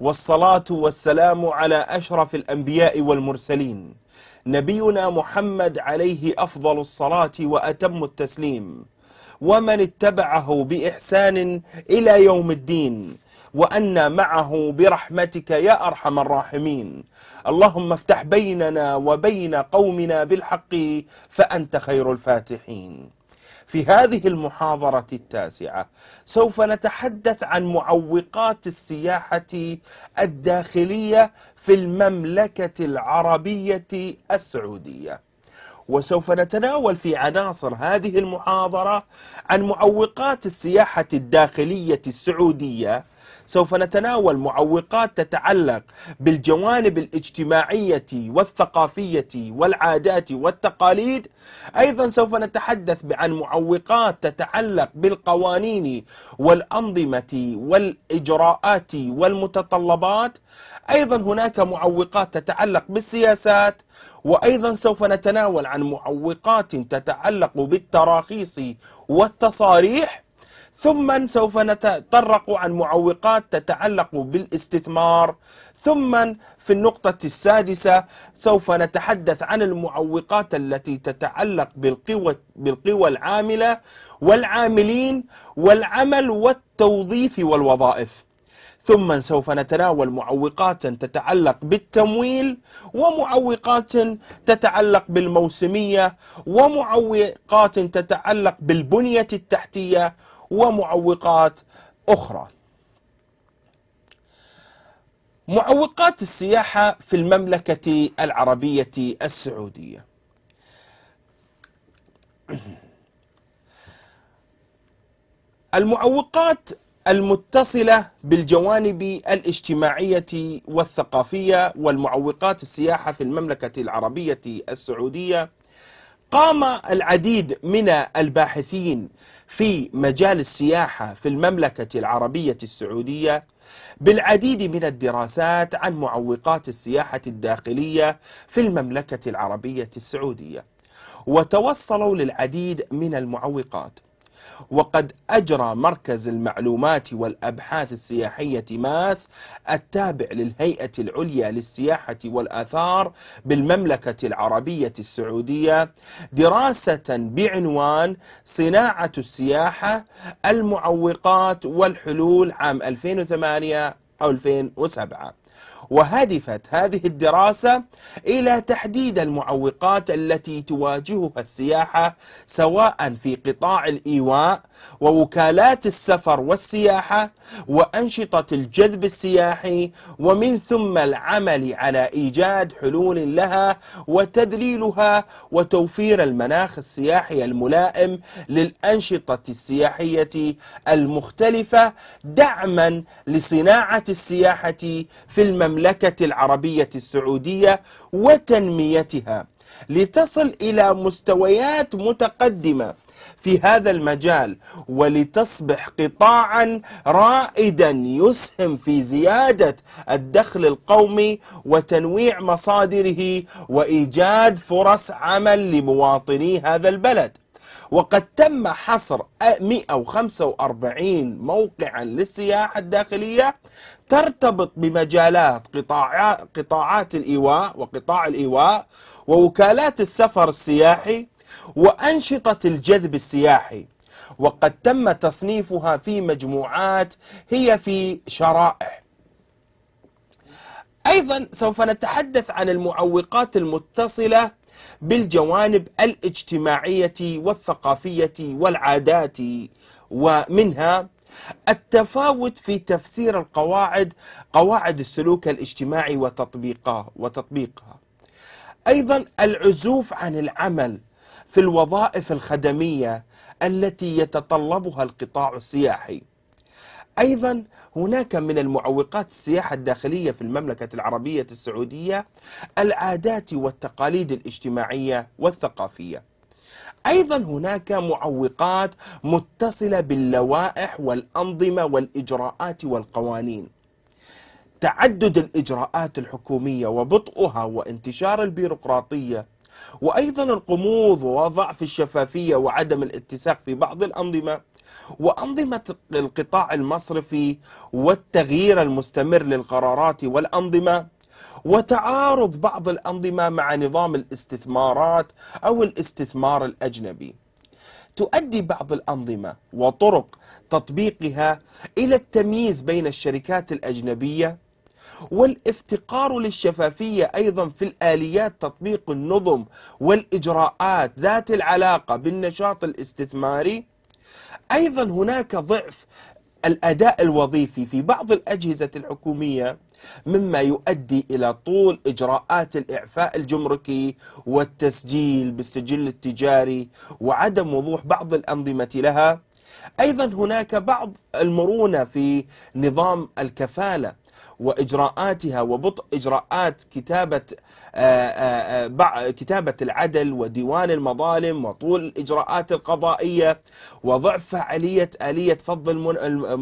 والصلاة والسلام على أشرف الأنبياء والمرسلين نبينا محمد عليه أفضل الصلاة وأتم التسليم ومن اتبعه بإحسان إلى يوم الدين وأن معه برحمتك يا أرحم الراحمين اللهم افتح بيننا وبين قومنا بالحق فأنت خير الفاتحين في هذه المحاضرة التاسعة سوف نتحدث عن معوقات السياحة الداخلية في المملكة العربية السعودية وسوف نتناول في عناصر هذه المحاضرة عن معوقات السياحة الداخلية السعودية سوف نتناول معوقات تتعلق بالجوانب الاجتماعية والثقافية والعادات والتقاليد أيضا سوف نتحدث عن معوقات تتعلق بالقوانين والأنظمة والإجراءات والمتطلبات أيضا هناك معوقات تتعلق بالسياسات وأيضا سوف نتناول عن معوقات تتعلق بالتراخيص والتصاريح ثم سوف نتطرق عن معوقات تتعلق بالاستثمار ثم في النقطة السادسة سوف نتحدث عن المعوقات التي تتعلق بالقوى, بالقوى العاملة والعاملين والعمل والتوظيف والوظائف ثم سوف نتناول معوقات تتعلق بالتمويل ومعوقات تتعلق بالموسمية ومعوقات تتعلق بالبنية التحتية ومعوقات أخرى معوقات السياحة في المملكة العربية السعودية المعوقات المتصلة بالجوانب الاجتماعية والثقافية والمعوقات السياحة في المملكة العربية السعودية قام العديد من الباحثين في مجال السياحة في المملكة العربية السعودية بالعديد من الدراسات عن معوقات السياحة الداخلية في المملكة العربية السعودية وتوصلوا للعديد من المعوقات وقد أجرى مركز المعلومات والأبحاث السياحية ماس التابع للهيئة العليا للسياحة والآثار بالمملكة العربية السعودية دراسة بعنوان صناعة السياحة المعوقات والحلول عام 2008 أو 2007 وهدفت هذه الدراسة إلى تحديد المعوقات التي تواجهها السياحة سواء في قطاع الإيواء ووكالات السفر والسياحة وأنشطة الجذب السياحي ومن ثم العمل على إيجاد حلول لها وتذليلها وتوفير المناخ السياحي الملائم للأنشطة السياحية المختلفة دعما لصناعة السياحة في المملكة المملكة العربية السعودية وتنميتها لتصل إلى مستويات متقدمة في هذا المجال ولتصبح قطاعا رائدا يسهم في زيادة الدخل القومي وتنويع مصادره وإيجاد فرص عمل لمواطني هذا البلد وقد تم حصر 145 موقعا للسياحة الداخلية ترتبط بمجالات قطاعات, قطاعات الإيواء وقطاع الإيواء ووكالات السفر السياحي وأنشطة الجذب السياحي وقد تم تصنيفها في مجموعات هي في شرائح أيضا سوف نتحدث عن المعوقات المتصلة بالجوانب الاجتماعية والثقافية والعادات ومنها التفاوت في تفسير القواعد قواعد السلوك الاجتماعي وتطبيقها وتطبيقها أيضا العزوف عن العمل في الوظائف الخدمية التي يتطلبها القطاع السياحي أيضا هناك من المعوقات السياحة الداخلية في المملكة العربية السعودية العادات والتقاليد الاجتماعية والثقافية أيضا هناك معوقات متصلة باللوائح والأنظمة والإجراءات والقوانين تعدد الإجراءات الحكومية وبطئها وانتشار البيروقراطية وأيضا القموض وضعف الشفافية وعدم الاتساق في بعض الأنظمة وأنظمة القطاع المصرفي والتغيير المستمر للقرارات والأنظمة وتعارض بعض الأنظمة مع نظام الاستثمارات أو الاستثمار الأجنبي تؤدي بعض الأنظمة وطرق تطبيقها إلى التمييز بين الشركات الأجنبية والافتقار للشفافية أيضا في الآليات تطبيق النظم والإجراءات ذات العلاقة بالنشاط الاستثماري أيضا هناك ضعف الأداء الوظيفي في بعض الأجهزة الحكومية مما يؤدي إلى طول إجراءات الإعفاء الجمركي والتسجيل بالسجل التجاري وعدم وضوح بعض الأنظمة لها أيضا هناك بعض المرونة في نظام الكفالة وإجراءاتها وبطء إجراءات كتابة آه، آه، آه، كتابة العدل وديوان المظالم وطول الإجراءات القضائية وضعف فعالية آلية فض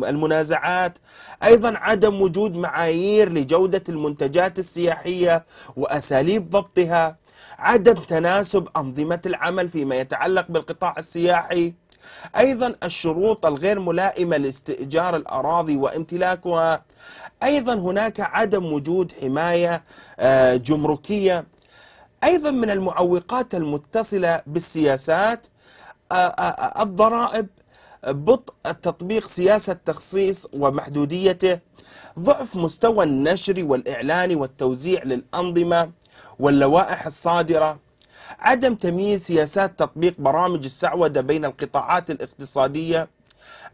المنازعات أيضا عدم وجود معايير لجودة المنتجات السياحية وأساليب ضبطها عدم تناسب أنظمة العمل فيما يتعلق بالقطاع السياحي أيضا الشروط الغير ملائمة لاستئجار الأراضي وامتلاكها أيضا هناك عدم وجود حماية آه، جمركية أيضا من المعوقات المتصلة بالسياسات آه، آه، الضرائب بطء تطبيق سياسة تخصيص ومحدوديته ضعف مستوى النشر والإعلان والتوزيع للأنظمة واللوائح الصادرة عدم تمييز سياسات تطبيق برامج السعودة بين القطاعات الاقتصادية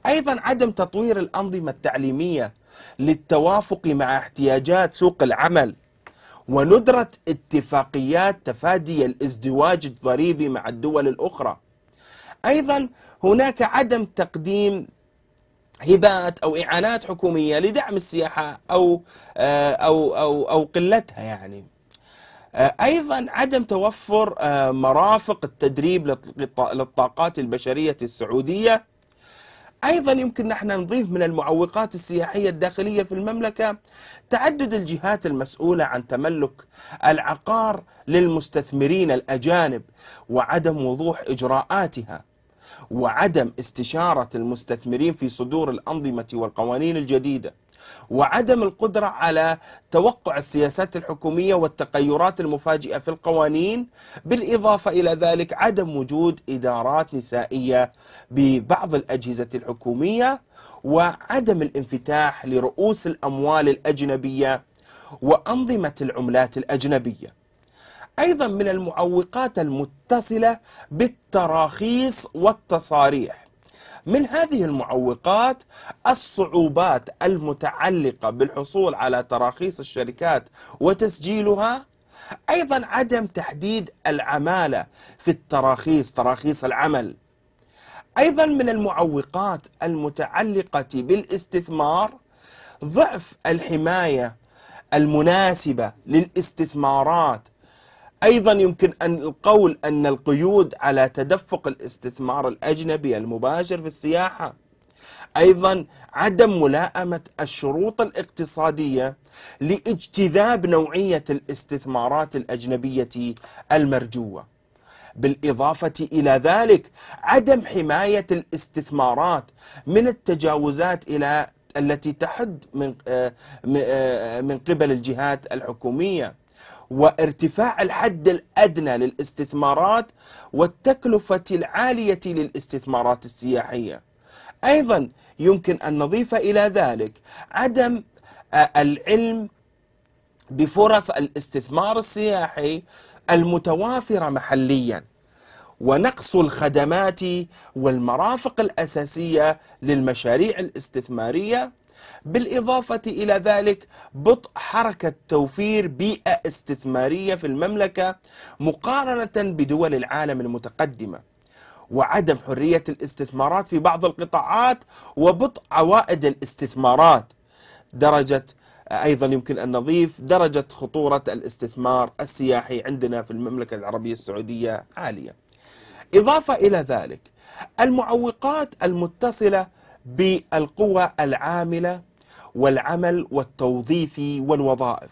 أيضا عدم تطوير الأنظمة التعليمية للتوافق مع احتياجات سوق العمل وندرة اتفاقيات تفادي الازدواج الضريبي مع الدول الأخرى أيضا هناك عدم تقديم هبات أو إعانات حكومية لدعم السياحة أو آه، أو أو أو قلتها يعني آه، أيضا عدم توفر آه، مرافق التدريب للطاقات البشرية السعودية أيضا يمكن نحن نضيف من المعوقات السياحية الداخلية في المملكة تعدد الجهات المسؤولة عن تملك العقار للمستثمرين الأجانب وعدم وضوح إجراءاتها وعدم استشارة المستثمرين في صدور الأنظمة والقوانين الجديدة وعدم القدرة على توقع السياسات الحكومية والتغيرات المفاجئة في القوانين بالإضافة إلى ذلك عدم وجود إدارات نسائية ببعض الأجهزة الحكومية وعدم الانفتاح لرؤوس الأموال الأجنبية وأنظمة العملات الأجنبية أيضا من المعوقات المتصلة بالتراخيص والتصاريح من هذه المعوقات الصعوبات المتعلقة بالحصول على تراخيص الشركات وتسجيلها أيضا عدم تحديد العمالة في التراخيص تراخيص العمل أيضا من المعوقات المتعلقة بالاستثمار ضعف الحماية المناسبة للاستثمارات أيضا يمكن أن القول أن القيود على تدفق الاستثمار الأجنبي المباشر في السياحة أيضا عدم ملاءمة الشروط الاقتصادية لاجتذاب نوعية الاستثمارات الأجنبية المرجوة بالإضافة إلى ذلك عدم حماية الاستثمارات من التجاوزات إلى التي تحد من آه، آه، من قبل الجهات الحكوميه وارتفاع الحد الأدنى للاستثمارات والتكلفة العالية للاستثمارات السياحية أيضا يمكن أن نضيف إلى ذلك عدم آه، العلم بفرص الاستثمار السياحي المتوافرة محليا ونقص الخدمات والمرافق الأساسية للمشاريع الاستثمارية بالإضافة إلى ذلك بطء حركة توفير بيئة استثمارية في المملكة مقارنة بدول العالم المتقدمة وعدم حرية الاستثمارات في بعض القطاعات وبطء عوائد الاستثمارات درجة أيضا يمكن أن نضيف درجة خطورة الاستثمار السياحي عندنا في المملكة العربية السعودية عالية إضافة إلى ذلك المعوقات المتصلة بالقوى العاملة والعمل والتوظيف والوظائف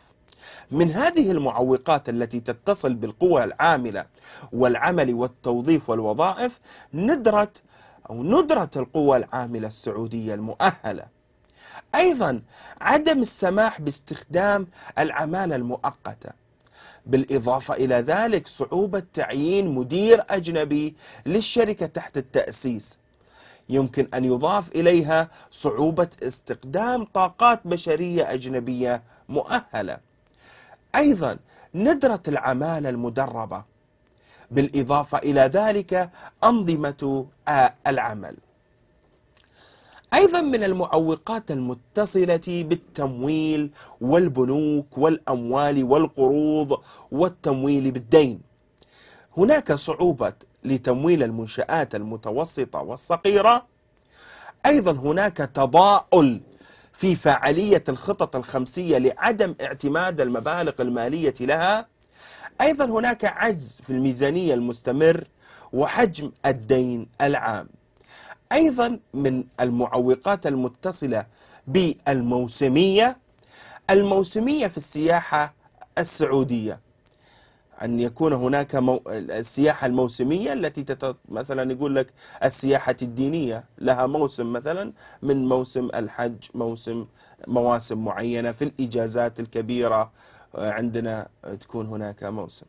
من هذه المعوقات التي تتصل بالقوى العاملة والعمل والتوظيف والوظائف ندرة أو ندرة القوى العاملة السعودية المؤهلة أيضا عدم السماح باستخدام العمالة المؤقتة بالإضافة إلى ذلك صعوبة تعيين مدير أجنبي للشركة تحت التأسيس يمكن أن يضاف إليها صعوبة استقدام طاقات بشرية أجنبية مؤهلة أيضا ندرة العمالة المدربة بالإضافة إلى ذلك أنظمة العمل أيضا من المعوقات المتصلة بالتمويل والبنوك والأموال والقروض والتمويل بالدين هناك صعوبة لتمويل المنشآت المتوسطة والصغيرة أيضا هناك تضاؤل في فعالية الخطط الخمسية لعدم اعتماد المبالغ المالية لها أيضا هناك عجز في الميزانية المستمر وحجم الدين العام أيضا من المعوقات المتصلة بالموسمية الموسمية في السياحة السعودية أن يكون هناك مو... السياحة الموسمية التي تت... مثلا يقول لك السياحة الدينية لها موسم مثلا من موسم الحج موسم مواسم معينة في الإجازات الكبيرة آه، عندنا تكون هناك موسم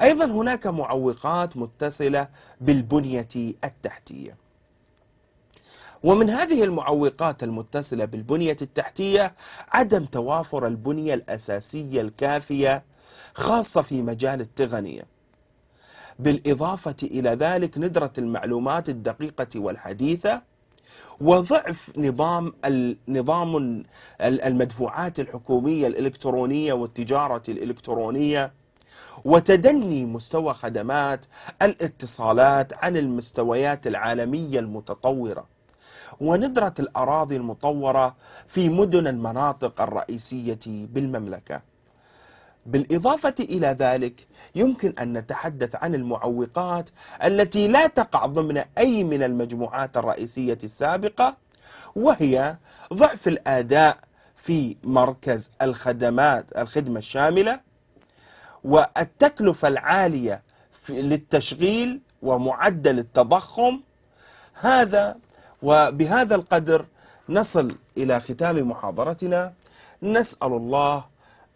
أيضا هناك معوقات متصلة بالبنية التحتية ومن هذه المعوقات المتصلة بالبنية التحتية عدم توافر البنية الأساسية الكافية خاصة في مجال التقنية بالإضافة إلى ذلك ندرة المعلومات الدقيقة والحديثة وضعف نظام نظام المدفوعات الحكومية الإلكترونية والتجارة الإلكترونية وتدني مستوى خدمات الاتصالات عن المستويات العالمية المتطورة وندرة الأراضي المطورة في مدن المناطق الرئيسية بالمملكة بالإضافة إلى ذلك يمكن أن نتحدث عن المعوقات التي لا تقع ضمن أي من المجموعات الرئيسية السابقة وهي ضعف الأداء في مركز الخدمات الخدمة الشاملة والتكلفة العالية للتشغيل ومعدل التضخم هذا وبهذا القدر نصل إلى ختام محاضرتنا نسأل الله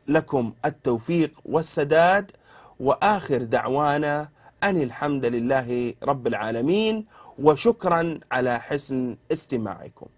لكم التوفيق والسداد وآخر دعوانا أن الحمد لله رب العالمين وشكرا على حسن استماعكم